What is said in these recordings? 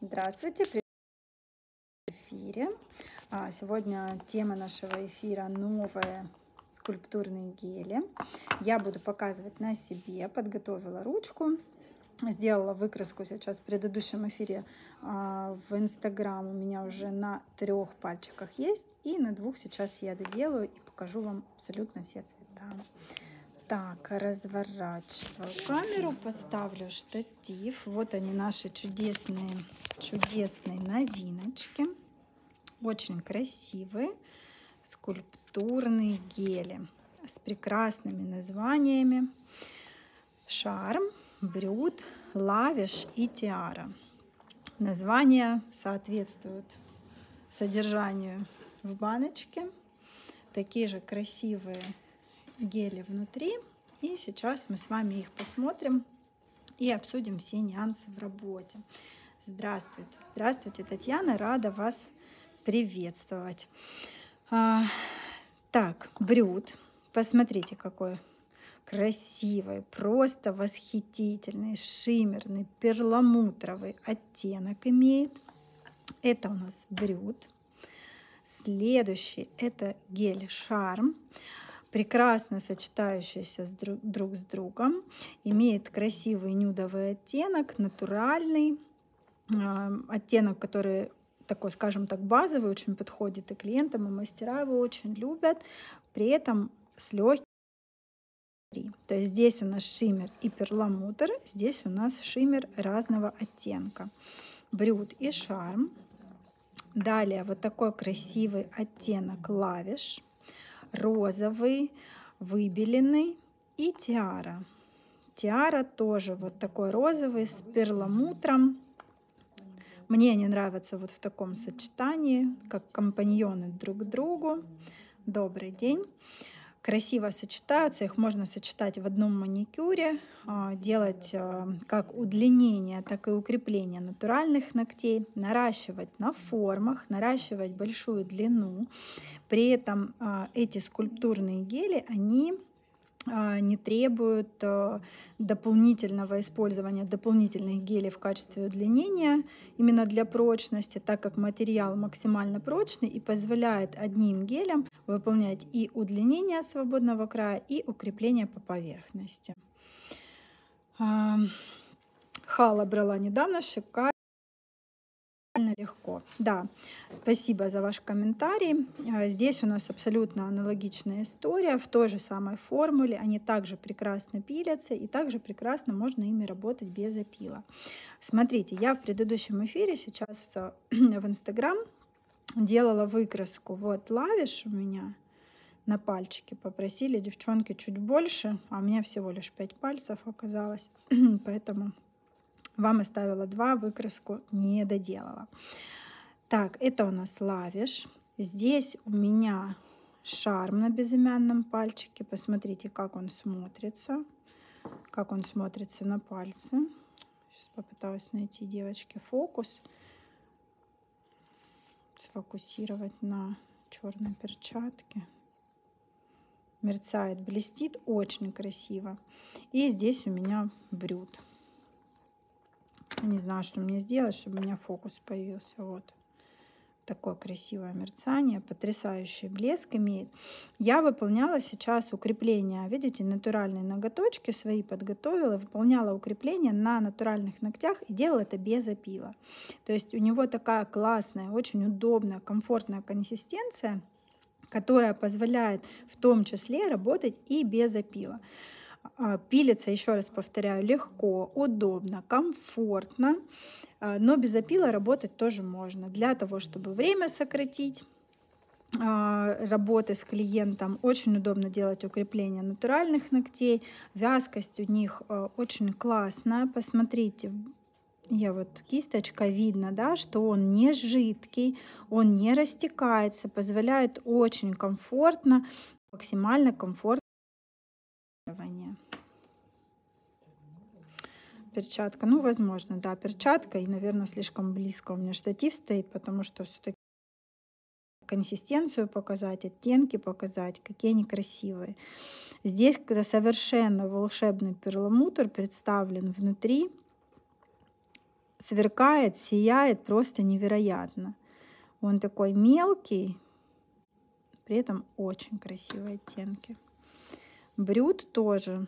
Здравствуйте, в эфире. А, сегодня тема нашего эфира новые скульптурные гели. Я буду показывать на себе, подготовила ручку, сделала выкраску сейчас в предыдущем эфире а, в Инстаграм. У меня уже на трех пальчиках есть, и на двух сейчас я доделаю и покажу вам абсолютно все цвета. Так, разворачиваю камеру, поставлю штатив. Вот они наши чудесные, чудесные новиночки. Очень красивые скульптурные гели с прекрасными названиями. Шарм, брюд, лавиш и тиара. Названия соответствуют содержанию в баночке. Такие же красивые гели внутри. И сейчас мы с вами их посмотрим и обсудим все нюансы в работе. Здравствуйте, здравствуйте, Татьяна, рада вас приветствовать. А, так, брюд, посмотрите, какой красивый, просто восхитительный, шиммерный, перламутровый оттенок имеет. Это у нас брюд. Следующий это гель шарм прекрасно сочетающаяся с друг, друг с другом, имеет красивый нюдовый оттенок, натуральный, а, оттенок, который такой, скажем так, базовый, очень подходит и клиентам, и мастера его очень любят, при этом с легким. То есть здесь у нас шиммер и перламутр, здесь у нас шиммер разного оттенка. Брюд и шарм. Далее вот такой красивый оттенок лавиш розовый, выбеленный и тиара. Тиара тоже вот такой розовый с перламутром. Мне они нравятся вот в таком сочетании, как компаньоны друг к другу. Добрый день красиво сочетаются, их можно сочетать в одном маникюре, а, делать а, как удлинение, так и укрепление натуральных ногтей, наращивать на формах, наращивать большую длину. При этом а, эти скульптурные гели, они а, не требуют а, дополнительного использования дополнительных гелей в качестве удлинения именно для прочности, так как материал максимально прочный и позволяет одним гелем выполнять и удлинение свободного края, и укрепление по поверхности. А, Хала брала недавно, шикарно реально легко. Да, спасибо за ваш комментарий. А, здесь у нас абсолютно аналогичная история в той же самой формуле. Они также прекрасно пилятся и также прекрасно можно ими работать без опила. Смотрите, я в предыдущем эфире сейчас а, в Инстаграм делала выкраску. Вот лавиш у меня на пальчике. Попросили девчонки чуть больше, а у меня всего лишь 5 пальцев оказалось. Поэтому вам оставила два, выкраску не доделала. Так, это у нас лавиш. Здесь у меня шарм на безымянном пальчике. Посмотрите, как он смотрится. Как он смотрится на пальце. Сейчас попытаюсь найти, девочки, фокус. Сфокусировать на черной перчатке. Мерцает, блестит очень красиво. И здесь у меня брют. Не знаю, что мне сделать, чтобы у меня фокус появился. Вот такое красивое мерцание, потрясающий блеск имеет. Я выполняла сейчас укрепление, видите, натуральные ноготочки свои подготовила, выполняла укрепление на натуральных ногтях и делала это без опила. То есть у него такая классная, очень удобная, комфортная консистенция, которая позволяет в том числе работать и без опила. А, пилится, еще раз повторяю, легко, удобно, комфортно, а, но без опила работать тоже можно. Для того, чтобы время сократить, а, работы с клиентом очень удобно делать укрепление натуральных ногтей. Вязкость у них очень классная. Посмотрите, я вот кисточка, видно, да, что он не жидкий, он не растекается, позволяет очень комфортно, максимально комфортно перчатка. Ну, возможно, да, перчатка. И, наверное, слишком близко у меня штатив стоит, потому что все-таки консистенцию показать, оттенки показать, какие они красивые. Здесь, когда совершенно волшебный перламутр представлен внутри, сверкает, сияет просто невероятно. Он такой мелкий, при этом очень красивые оттенки. Брюд тоже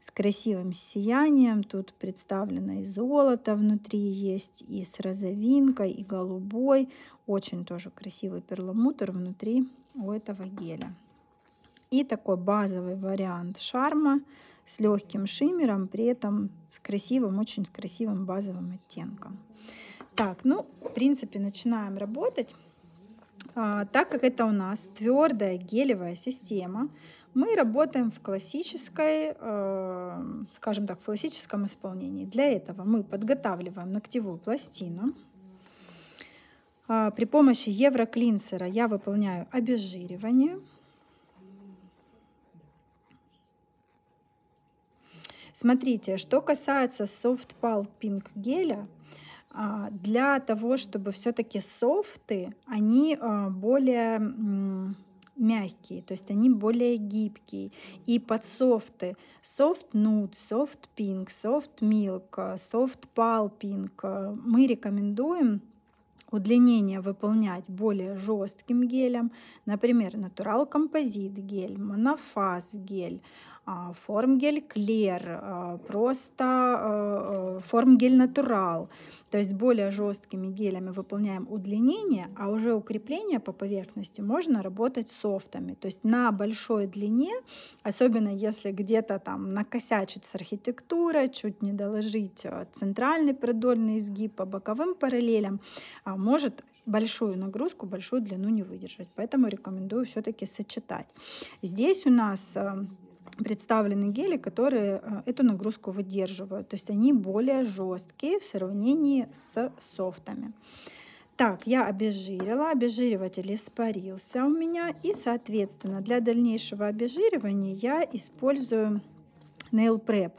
с красивым сиянием. Тут представлено и золото внутри есть, и с розовинкой, и голубой. Очень тоже красивый перламутр внутри у этого геля. И такой базовый вариант шарма с легким шиммером, при этом с красивым, очень с красивым базовым оттенком. Так, ну, в принципе, начинаем работать. А, так как это у нас твердая гелевая система, мы работаем в классической, э, скажем так, в классическом исполнении. Для этого мы подготавливаем ногтевую пластину. Э, при помощи евроклинсера я выполняю обезжиривание. Смотрите, что касается Soft Pulp Pink геля, для того, чтобы все-таки софты, они а, более мягкие, то есть они более гибкие. И под софты soft nude, soft pink, soft milk, soft pal pink мы рекомендуем удлинение выполнять более жестким гелем, например, натурал композит гель, монофаз гель, а, формгель Клер, а, просто а, формгель Натурал. То есть более жесткими гелями выполняем удлинение, а уже укрепление по поверхности можно работать софтами. То есть на большой длине, особенно если где-то там накосячить с архитектурой, чуть не доложить центральный продольный изгиб по боковым параллелям, может большую нагрузку, большую длину не выдержать. Поэтому рекомендую все-таки сочетать. Здесь у нас представлены гели, которые э, эту нагрузку выдерживают. То есть они более жесткие в сравнении с софтами. Так, я обезжирила, обезжириватель испарился у меня. И, соответственно, для дальнейшего обезжиривания я использую Nail Prep.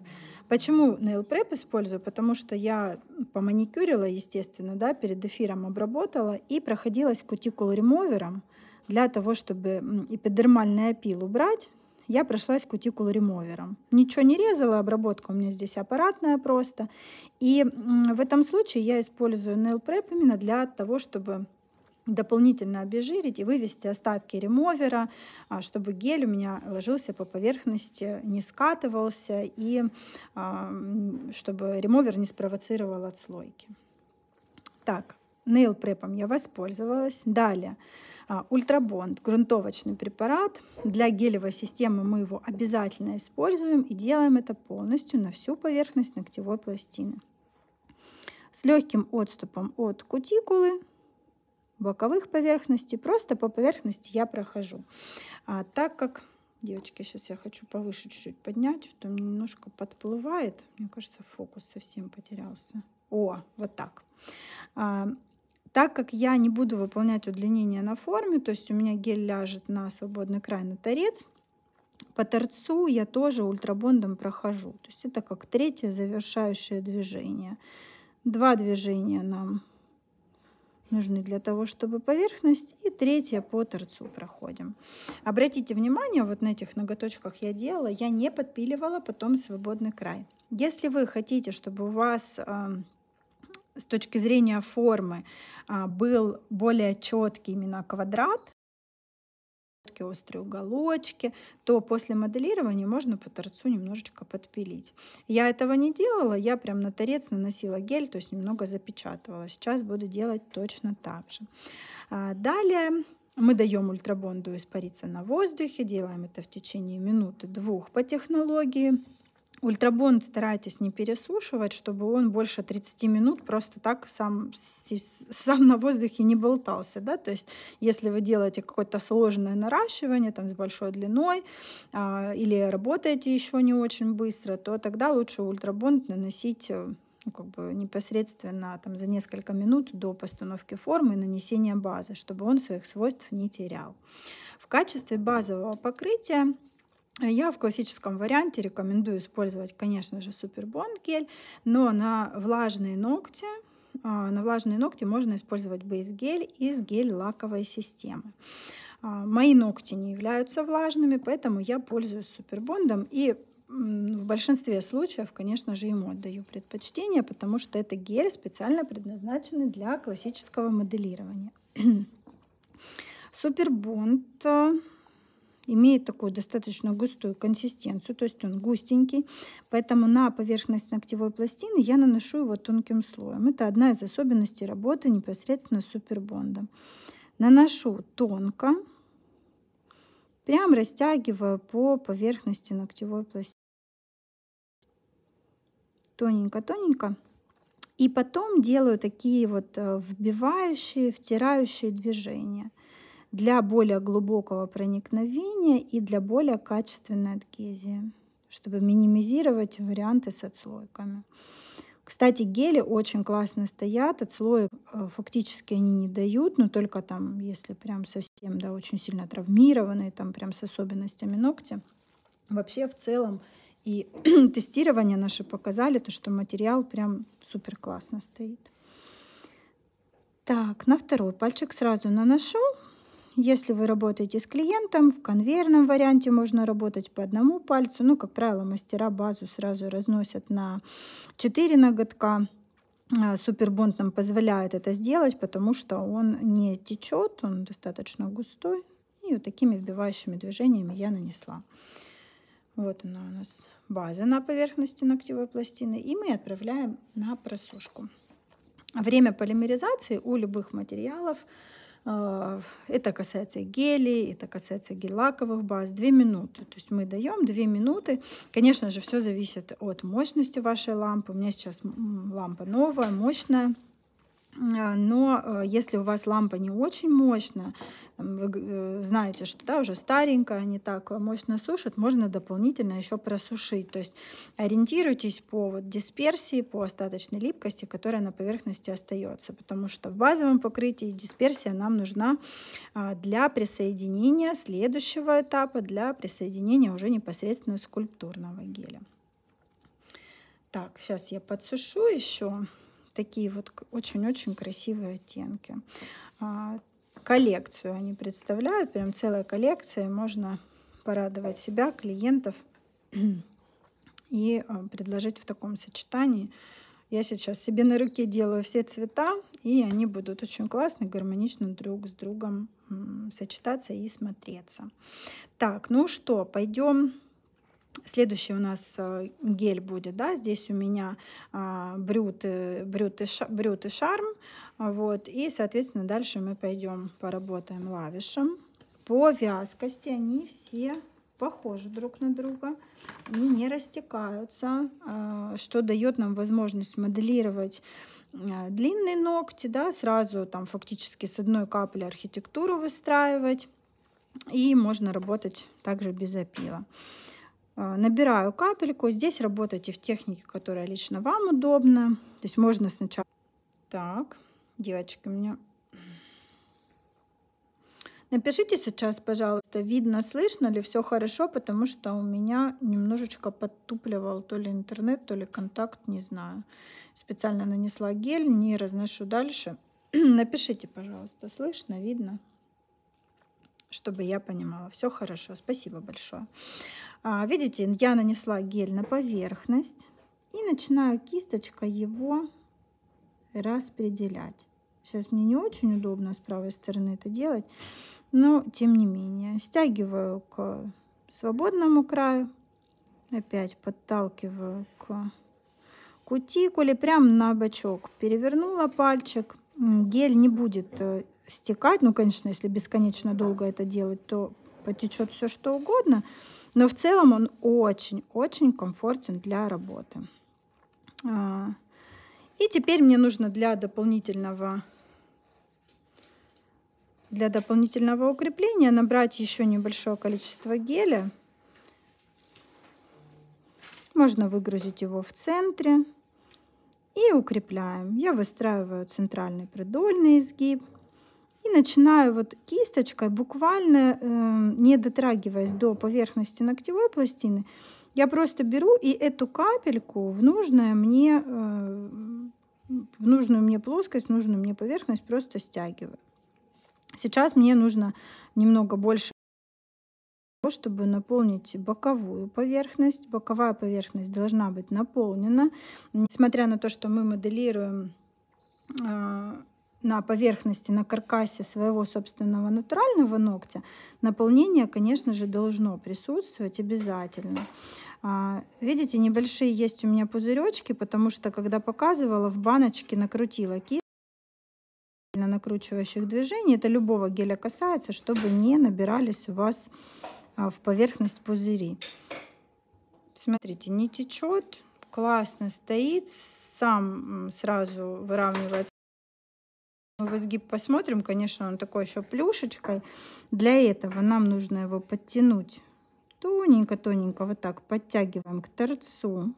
Почему Nail Prep использую? Потому что я поманикюрила, естественно, да, перед эфиром обработала и проходилась кутикул ремовером для того, чтобы эпидермальный опил убрать, я прошлась кутикул ремовером. Ничего не резала, обработка у меня здесь аппаратная просто. И в этом случае я использую nail prep именно для того, чтобы дополнительно обезжирить и вывести остатки ремовера, а, чтобы гель у меня ложился по поверхности, не скатывался и а, чтобы ремовер не спровоцировал отслойки. Так, нейл препом я воспользовалась. Далее а, ультрабонд – грунтовочный препарат. Для гелевой системы мы его обязательно используем и делаем это полностью на всю поверхность ногтевой пластины. С легким отступом от кутикулы, боковых поверхностей, просто по поверхности я прохожу. А, так как, девочки, сейчас я хочу повыше чуть-чуть поднять, а то немножко подплывает, мне кажется, фокус совсем потерялся. О, вот так. А, так как я не буду выполнять удлинение на форме, то есть у меня гель ляжет на свободный край на торец, по торцу я тоже ультрабондом прохожу. То есть это как третье завершающее движение. Два движения нам нужны для того, чтобы поверхность, и третье по торцу проходим. Обратите внимание, вот на этих ноготочках я делала, я не подпиливала потом свободный край. Если вы хотите, чтобы у вас эм, с точки зрения формы а, был более четкий именно квадрат, острые уголочки, то после моделирования можно по торцу немножечко подпилить. Я этого не делала, я прям на торец наносила гель, то есть немного запечатывала. Сейчас буду делать точно так же. А, далее мы даем ультрабонду испариться на воздухе, делаем это в течение минуты-двух по технологии Ультрабонд старайтесь не пересушивать, чтобы он больше 30 минут просто так сам, сам на воздухе не болтался. Да? То есть если вы делаете какое-то сложное наращивание там, с большой длиной а, или работаете еще не очень быстро, то тогда лучше ультрабонд наносить э, ну, как бы непосредственно там, за несколько минут до постановки формы и нанесения базы, чтобы он своих свойств не терял. В качестве базового покрытия я в классическом варианте рекомендую использовать, конечно же, супербонд гель, но на влажные ногти а, на влажные ногти можно использовать бейс-гель из гель-лаковой системы. А, мои ногти не являются влажными, поэтому я пользуюсь супербондом и в большинстве случаев, конечно же, ему отдаю предпочтение, потому что это гель специально предназначенный для классического моделирования. Супербонд э, имеет такую достаточно густую консистенцию, то есть он густенький, поэтому на поверхность ногтевой пластины я наношу его тонким слоем. Это одна из особенностей работы непосредственно с супербондом. Наношу тонко, прям растягиваю по поверхности ногтевой пластины. Тоненько-тоненько. И потом делаю такие вот э, вбивающие, втирающие движения для более глубокого проникновения и для более качественной адгезии, чтобы минимизировать варианты с отслойками. Кстати, гели очень классно стоят, отслоек э, фактически они не дают, но только там, если прям совсем, да, очень сильно травмированные, там прям с особенностями ногти. Вообще в целом и тестирование наши показали, то, что материал прям супер классно стоит. Так, на второй пальчик сразу наношу если вы работаете с клиентом, в конвейерном варианте можно работать по одному пальцу. Ну, как правило, мастера базу сразу разносят на 4 ноготка. А, Супербонд нам позволяет это сделать, потому что он не течет, он достаточно густой. И вот такими вбивающими движениями я нанесла. Вот она у нас база на поверхности ногтевой пластины. И мы отправляем на просушку. Время полимеризации у любых материалов а, это касается гелей, это касается гелаковых баз. Две минуты. То есть мы даем две минуты. Конечно же, все зависит от мощности вашей лампы. У меня сейчас лампа новая, мощная. Э, но э, если у вас лампа не очень мощная, вы э, знаете, что да, уже старенькая, не так мощно сушит, можно дополнительно еще просушить. То есть ориентируйтесь по вот дисперсии, по остаточной липкости, которая на поверхности остается, потому что в базовом покрытии дисперсия нам нужна а, для присоединения следующего этапа, для присоединения уже непосредственно скульптурного геля. Так, сейчас я подсушу еще такие вот очень-очень красивые оттенки. А, коллекцию они представляют, прям целая коллекция, можно порадовать себя, клиентов и а, предложить в таком сочетании. Я сейчас себе на руке делаю все цвета, и они будут очень классно, гармонично друг с другом сочетаться и смотреться. Так, ну что, пойдем Следующий у нас э, гель будет, да, здесь у меня брют, а, брют, э, и, брют и шарм, а, вот, и, соответственно, дальше мы пойдем поработаем лавишем. По вязкости они все похожи друг на друга, они не растекаются, а, что дает нам возможность моделировать длинные ногти, да, сразу там фактически с одной капли архитектуру выстраивать, и можно работать также без опила. А, набираю капельку. Здесь работайте в технике, которая лично вам удобна. То есть можно сначала... Так, девочки, у меня... Напишите сейчас, пожалуйста, видно, слышно ли все хорошо, потому что у меня немножечко подтупливал то ли интернет, то ли контакт, не знаю. Специально нанесла гель, не разношу дальше. Напишите, пожалуйста, слышно, видно, чтобы я понимала. Все хорошо, спасибо большое. А, видите, я нанесла гель на поверхность и начинаю кисточкой его распределять. Сейчас мне не очень удобно с правой стороны это делать, но тем не менее. Стягиваю к свободному краю, опять подталкиваю к кутикуле, прям на бочок. Перевернула пальчик, гель не будет э, стекать, ну, конечно, если бесконечно долго это делать, то потечет все что угодно, но в целом он очень-очень комфортен для работы. А, и теперь мне нужно для дополнительного для дополнительного укрепления набрать еще небольшое количество геля. Можно выгрузить его в центре. И укрепляем. Я выстраиваю центральный продольный изгиб. И начинаю вот кисточкой, буквально э, не дотрагиваясь до поверхности ногтевой пластины, я просто беру и эту капельку в нужное мне э, в нужную мне плоскость, в нужную мне поверхность просто стягиваю. Сейчас мне нужно немного больше, чтобы наполнить боковую поверхность. Боковая поверхность должна быть наполнена. Несмотря на то, что мы моделируем э, на поверхности, на каркасе своего собственного натурального ногтя, наполнение, конечно же, должно присутствовать обязательно. А, видите, небольшие есть у меня пузыречки, потому что, когда показывала, в баночке накрутила кисть накручивающих движений. Это любого геля касается, чтобы не набирались у вас а, в поверхность пузыри. Смотрите, не течет, классно стоит, сам сразу выравнивает в изгиб посмотрим, конечно, он такой еще плюшечкой. Для этого нам нужно его подтянуть тоненько-тоненько, вот так подтягиваем к торцу.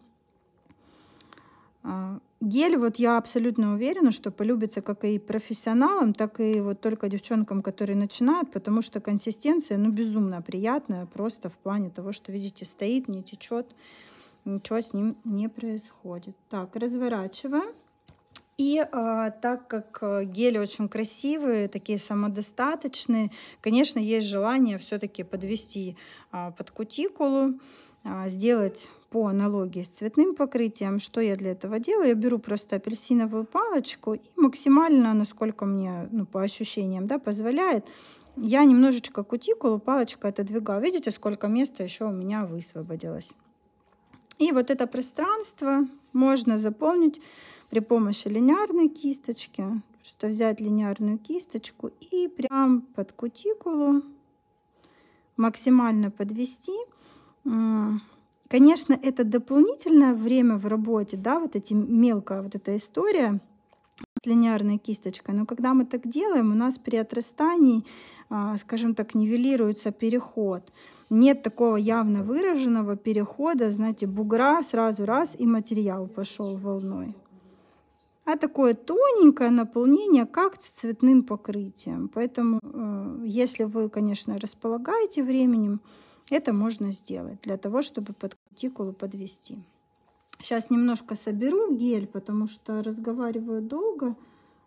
А, гель, вот я абсолютно уверена, что полюбится как и профессионалам, так и вот только девчонкам, которые начинают, потому что консистенция, ну, безумно приятная, просто в плане того, что, видите, стоит, не течет, ничего с ним не происходит. Так, разворачиваем и э, так как э, гели очень красивые, такие самодостаточные, конечно, есть желание все-таки подвести э, под кутикулу, э, сделать по аналогии с цветным покрытием. Что я для этого делаю? Я беру просто апельсиновую палочку и максимально, насколько мне ну, по ощущениям да, позволяет, я немножечко кутикулу палочкой отодвигаю. Видите, сколько места еще у меня высвободилось. И вот это пространство можно заполнить при помощи линейной кисточки. Просто взять линейную кисточку и прям под кутикулу максимально подвести. Конечно, это дополнительное время в работе, да, вот эти мелкая вот эта история с линейной кисточкой. Но когда мы так делаем, у нас при отрастании, а, скажем так, нивелируется переход. Нет такого явно выраженного перехода, знаете, бугра сразу раз и материал пошел волной а такое тоненькое наполнение как с цветным покрытием. Поэтому, э, если вы, конечно, располагаете временем, это можно сделать для того, чтобы под кутикулу подвести. Сейчас немножко соберу гель, потому что разговариваю долго,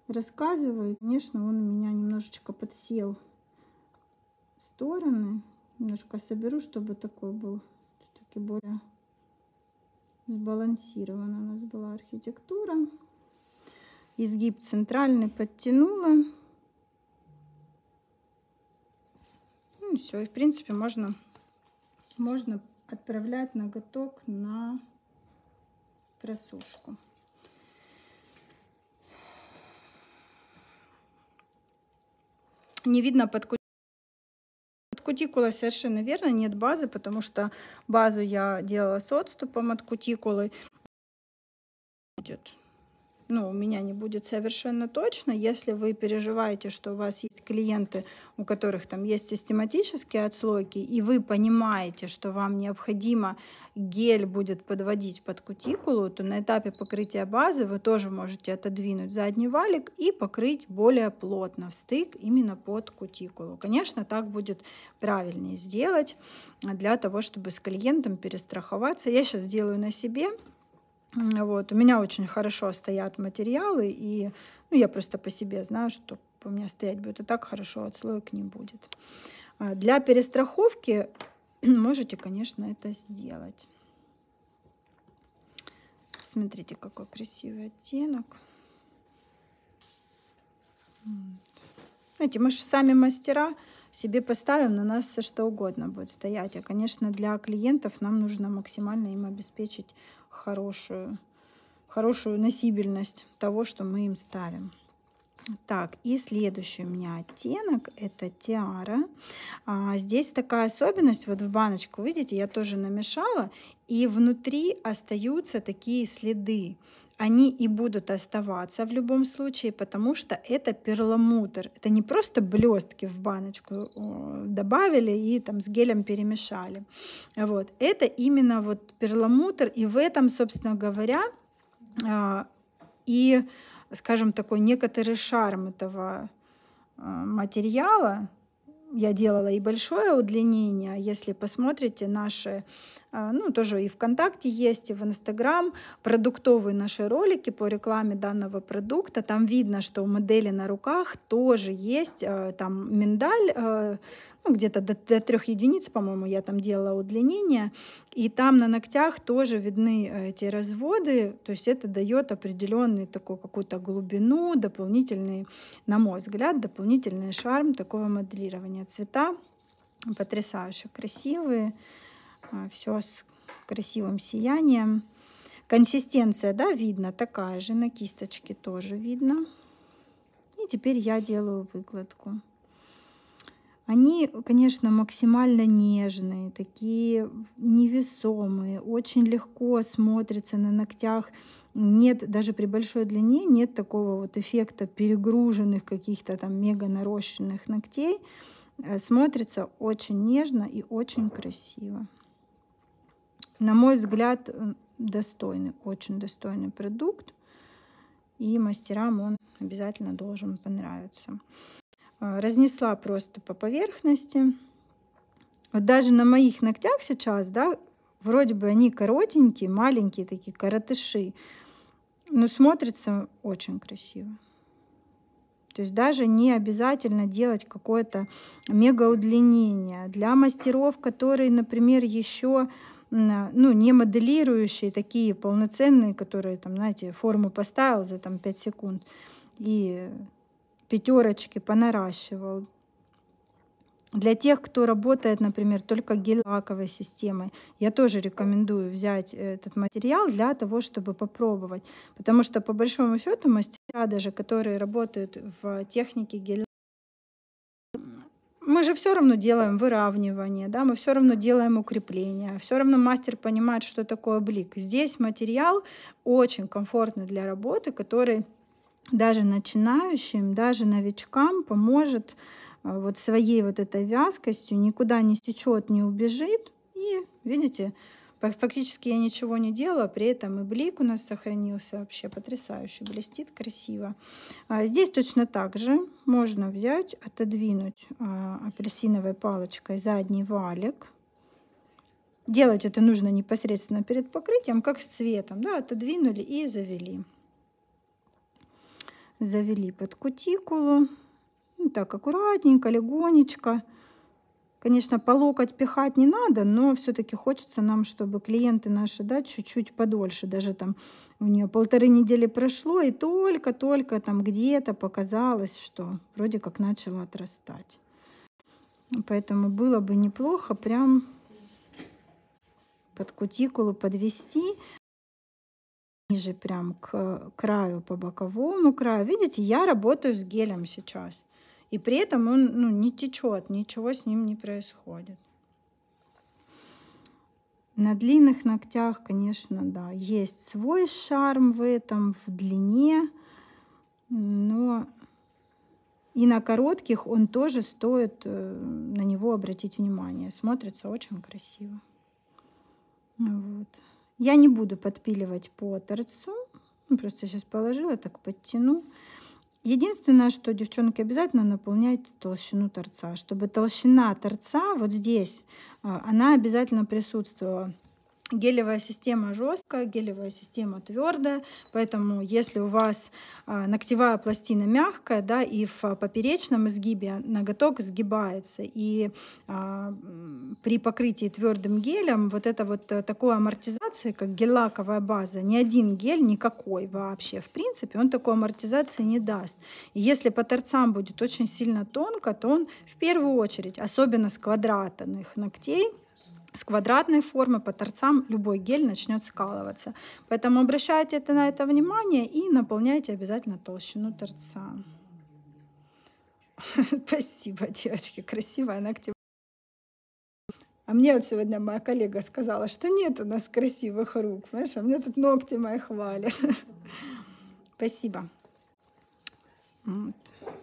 рассказываю. Конечно, он у меня немножечко подсел в стороны. Немножко соберу, чтобы такой был все-таки более сбалансирована у нас была архитектура изгиб центральный подтянула. Ну все, и в принципе можно, можно отправлять ноготок на просушку. Не видно под кутикулой совершенно верно, нет базы, потому что базу я делала с отступом от кутикулы. Идет ну, у меня не будет совершенно точно. Если вы переживаете, что у вас есть клиенты, у которых там есть систематические отслойки, и вы понимаете, что вам необходимо гель будет подводить под кутикулу, то на этапе покрытия базы вы тоже можете отодвинуть задний валик и покрыть более плотно в стык именно под кутикулу. Конечно, так будет правильнее сделать для того, чтобы с клиентом перестраховаться. Я сейчас делаю на себе. Вот. У меня очень хорошо стоят материалы, и ну, я просто по себе знаю, что у меня стоять будет и так хорошо, отслоек не будет. А для перестраховки можете, конечно, это сделать. Смотрите, какой красивый оттенок. Знаете, мы же сами мастера, себе поставим, на нас все что угодно будет стоять. А, конечно, для клиентов нам нужно максимально им обеспечить хорошую, хорошую носибельность того, что мы им ставим. Так, и следующий у меня оттенок это тиара. А, здесь такая особенность, вот в баночку, видите, я тоже намешала, и внутри остаются такие следы они и будут оставаться в любом случае, потому что это перламутр. Это не просто блестки в баночку э, добавили и там с гелем перемешали. Вот. Это именно вот перламутр, и в этом, собственно говоря, а, и, скажем, такой некоторый шарм этого э, материала, я делала и большое удлинение. А если посмотрите наши а, ну, тоже и ВКонтакте есть, и в Инстаграм, продуктовые наши ролики по рекламе данного продукта. Там видно, что у модели на руках тоже есть а, там миндаль, а, ну, где-то до, до трех единиц, по-моему, я там делала удлинение, и там на ногтях тоже видны э, эти разводы, то есть это дает определенную такую какую-то глубину, дополнительный, на мой взгляд, дополнительный шарм такого моделирования. Цвета потрясающе красивые, а, все с красивым сиянием. Консистенция, да, видно, такая же, на кисточке тоже видно. И теперь я делаю выкладку. Они, конечно, максимально нежные, такие невесомые, очень легко смотрятся на ногтях. Нет, даже при большой длине нет такого вот эффекта перегруженных каких-то там мега нарощенных ногтей. Э, смотрится очень нежно и очень красиво на мой взгляд, э, достойный, очень достойный продукт. И мастерам он обязательно должен понравиться. Э, разнесла просто по поверхности. Вот даже на моих ногтях сейчас, да, вроде бы они коротенькие, маленькие такие коротыши, но смотрится очень красиво. То есть даже не обязательно делать какое-то мега удлинение. Для мастеров, которые, например, еще ну, не моделирующие, такие полноценные, которые, там, знаете, форму поставил за там, 5 секунд и пятерочки понаращивал. Для тех, кто работает, например, только гель-лаковой системой, я тоже рекомендую взять э, этот материал для того, чтобы попробовать. Потому что, по большому счету, мастера даже, которые работают в технике гель мы же все равно делаем выравнивание, да, мы все равно делаем укрепление, все равно мастер понимает, что такое блик. Здесь материал очень комфортный для работы, который даже начинающим, даже новичкам поможет э, вот своей вот этой вязкостью, никуда не стечет, не убежит. И, видите, Фактически я ничего не делала, при этом и блик у нас сохранился вообще потрясающе, блестит красиво. А здесь точно так же можно взять, отодвинуть а, апельсиновой палочкой задний валик. Делать это нужно непосредственно перед покрытием, как с цветом. Да, отодвинули и завели. Завели под кутикулу. Вот ну, так аккуратненько, легонечко. Конечно, по локоть пихать не надо, но все-таки хочется нам, чтобы клиенты наши, да, чуть-чуть подольше, даже там у нее полторы недели прошло, и только-только там где-то показалось, что вроде как начала отрастать. Ну, поэтому было бы неплохо прям под кутикулу подвести ниже прям к краю, по боковому краю. Видите, я работаю с гелем сейчас. И при этом он ну, не течет, ничего с ним не происходит. На длинных ногтях, конечно, да, есть свой шарм в этом, в длине, но и на коротких он тоже стоит э, на него обратить внимание. Смотрится очень красиво. Вот. Я не буду подпиливать по торцу. Просто сейчас положила, так подтяну. Единственное, что, девчонки, обязательно наполняйте толщину торца, чтобы толщина торца вот здесь, а, она обязательно присутствовала. Гелевая система жесткая, гелевая система твердая, поэтому если у вас а, ногтевая пластина мягкая, да, и в поперечном изгибе ноготок сгибается, и а, при покрытии твердым гелем вот это вот э, такой амортизации, как гель-лаковая база, ни один гель никакой вообще, в принципе, он такой амортизации не даст. И если по торцам будет очень сильно тонко, то он в первую очередь, особенно с квадратных ногтей, с квадратной формы по торцам любой гель начнет скалываться. Поэтому обращайте на это внимание и наполняйте обязательно толщину торца. Спасибо, девочки, красивая ногти. А мне вот сегодня моя коллега сказала, что нет у нас красивых рук, знаешь, а мне тут ногти мои хвалят. Спасибо. Вот.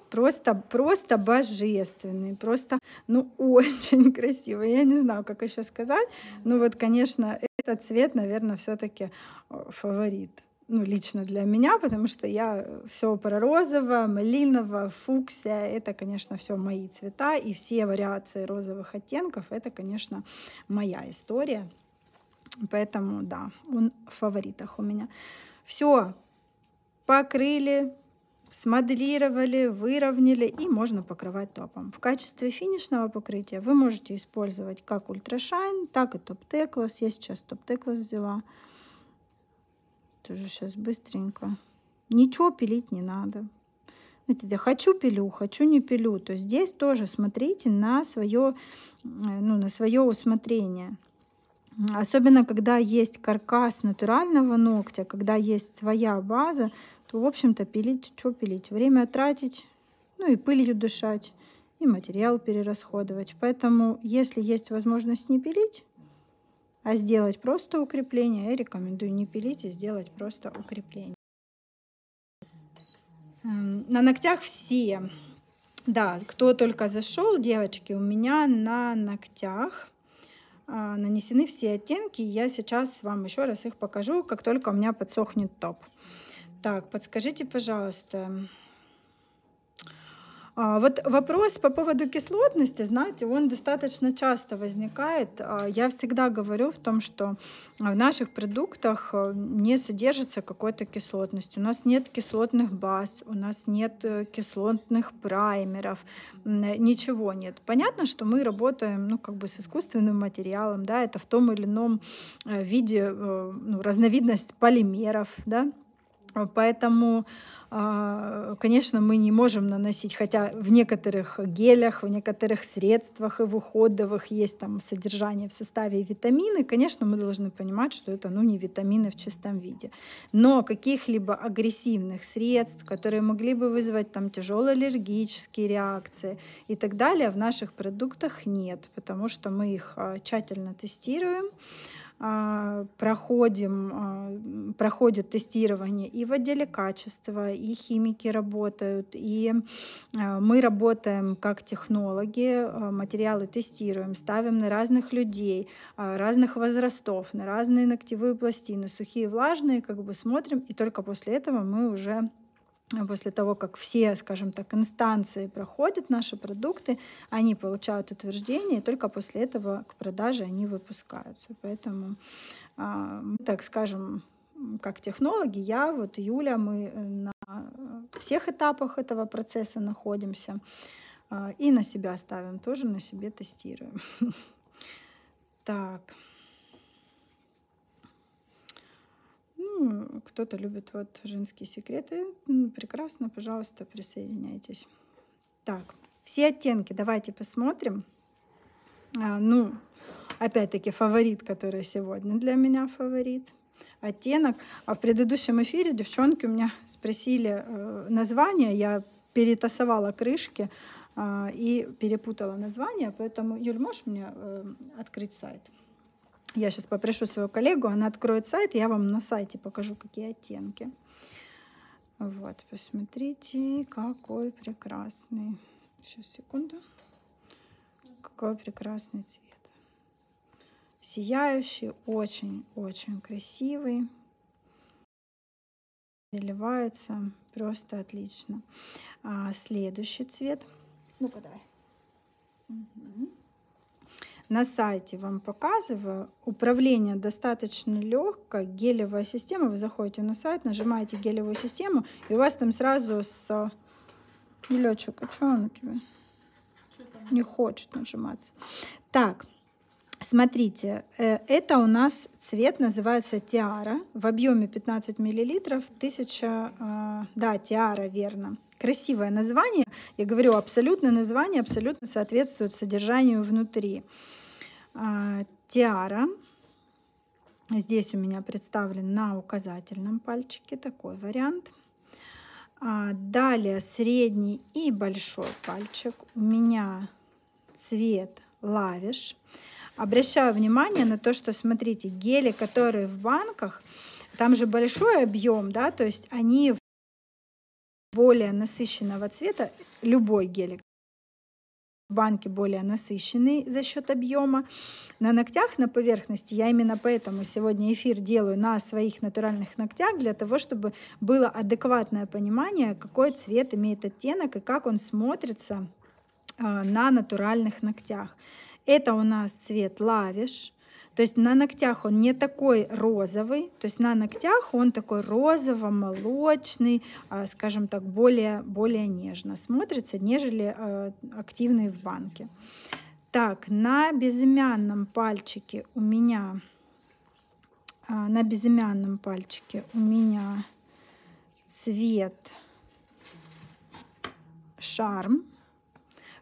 Просто, просто божественный, просто, ну, очень красивый. Я не знаю, как еще сказать. Ну, вот, конечно, этот цвет, наверное, все-таки э, фаворит ну, лично для меня, потому что я э, все про розово, малиново, фуксия, это, конечно, все мои цвета, и все вариации розовых оттенков, это, конечно, моя история. Поэтому, да, он в фаворитах у меня. Все, покрыли, смоделировали, выровняли и можно покрывать топом. В качестве финишного покрытия вы можете использовать как ультрашайн, так и топ теклас. Я сейчас топ теклас взяла. Тоже сейчас быстренько. Ничего пилить не надо. Знаете, да хочу пилю, хочу не пилю. То здесь тоже смотрите на свое, э, ну, на свое усмотрение. Особенно, когда есть каркас натурального ногтя, когда есть своя база, то, в общем-то, пилить, что пилить? Время тратить, ну и пылью дышать, и материал перерасходовать. Поэтому, если есть возможность не пилить, а сделать просто укрепление, я рекомендую не пилить и сделать просто укрепление. Эм, на ногтях все. Да, кто только зашел, девочки, у меня на ногтях а, нанесены все оттенки. Я сейчас вам еще раз их покажу, как только у меня подсохнет топ. Так, подскажите, пожалуйста, а, вот вопрос по поводу кислотности, знаете, он достаточно часто возникает. А, я всегда говорю в том, что в наших продуктах э, не содержится какой-то кислотности. У нас нет кислотных баз, у нас нет э, кислотных праймеров, ничего нет. Понятно, что мы работаем, ну, как бы с искусственным материалом, да, это в том или ином э, виде ну, разновидность полимеров, да, а, поэтому, а, конечно, мы не можем наносить, хотя в некоторых гелях, в некоторых средствах и в уходовых есть там содержание в составе витамины. Конечно, мы должны понимать, что это ну, не витамины в чистом виде. Но каких-либо агрессивных средств, которые могли бы вызвать там тяжелые аллергические реакции и так далее, в наших продуктах нет, потому что мы их а, тщательно тестируем. А, проходим, а, проходят тестирование и в отделе качества, и химики работают, и а, мы работаем как технологи, материалы тестируем, ставим на разных людей, разных возрастов, на разные ногтевые пластины, сухие, влажные, как бы смотрим, и только после этого мы уже после того, как все, скажем так, инстанции проходят наши продукты, они получают утверждение, и только после этого к продаже они выпускаются. Поэтому, а, так скажем, как технологи, я, вот Юля, мы э, на всех этапах этого процесса находимся а, и на себя ставим, тоже на себе тестируем. Так. кто-то любит вот женские секреты. Прекрасно, пожалуйста, присоединяйтесь. Так, все оттенки давайте посмотрим. А, ну, опять-таки, фаворит, который сегодня для меня фаворит. Оттенок. А в предыдущем эфире девчонки у меня спросили э, название. Я перетасовала крышки э, и перепутала название. Поэтому, Юль, можешь мне э, открыть сайт? Я сейчас попрошу свою коллегу, она откроет сайт, я вам на сайте покажу, какие оттенки. Вот, посмотрите, какой прекрасный. Сейчас, секунду. Какой прекрасный цвет. Сияющий, очень-очень красивый. Переливается просто отлично. А, следующий цвет. Ну-ка, давай. Угу на сайте вам показываю. Управление достаточно легко, гелевая система. Вы заходите на сайт, нажимаете гелевую систему, и у вас там сразу с... Лёчик, а что он у тебя? Не хочет нажиматься. Так, смотрите, э, это у нас цвет называется тиара. В объеме 15 мл, 1000... Да, тиара, верно красивое название. Я говорю, абсолютное название абсолютно соответствует содержанию внутри. А, тиара. Здесь у меня представлен на указательном пальчике такой вариант. А, далее средний и большой пальчик. У меня цвет лавиш. Обращаю внимание на то, что, смотрите, гели, которые в банках, там же большой объем, да, то есть они более насыщенного цвета, любой гелик, банки более насыщенные за счет объема. На ногтях, на поверхности, я именно поэтому сегодня эфир делаю на своих натуральных ногтях, для того, чтобы было адекватное понимание, какой цвет имеет оттенок и как он смотрится а, на натуральных ногтях. Это у нас цвет лавиш. То есть на ногтях он не такой розовый, то есть на ногтях он такой розово-молочный, а, скажем так, более, более нежно смотрится, нежели а, активный в банке. Так, на безымянном пальчике у меня а, на безымянном пальчике у меня цвет шарм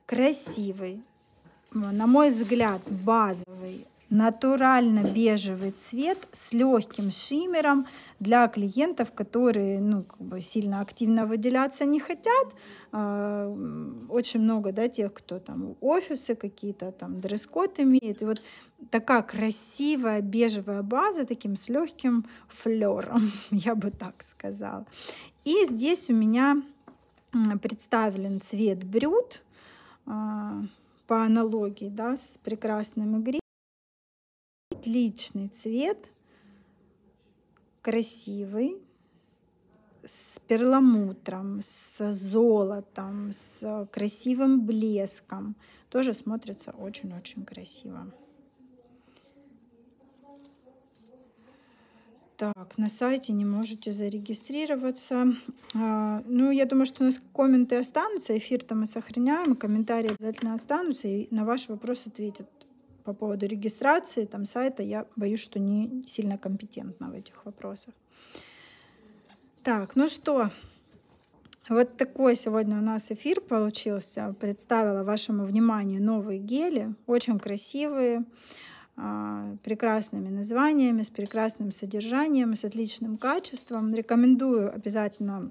красивый на мой взгляд базовый натурально бежевый цвет с легким шиммером для клиентов, которые ну, как бы сильно активно выделяться не хотят. А, очень много да, тех, кто там офисы какие-то, там дресс-код имеет. И вот такая красивая бежевая база таким с легким флером, я бы так сказала. И здесь у меня представлен цвет брюд а, по аналогии да, с прекрасным игре отличный цвет, красивый, с перламутром, с золотом, с красивым блеском. Тоже смотрится очень-очень красиво. Так, на сайте не можете зарегистрироваться. А, ну, я думаю, что у нас комменты останутся, эфир там мы сохраняем, комментарии обязательно останутся, и на ваш вопрос ответят по поводу регистрации там, сайта, я боюсь, что не сильно компетентна в этих вопросах. Так, ну что, вот такой сегодня у нас эфир получился. Представила вашему вниманию новые гели, очень красивые, а, прекрасными названиями, с прекрасным содержанием, с отличным качеством. Рекомендую обязательно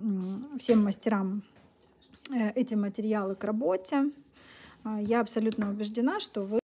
всем мастерам э, эти материалы к работе. А, я абсолютно убеждена, что вы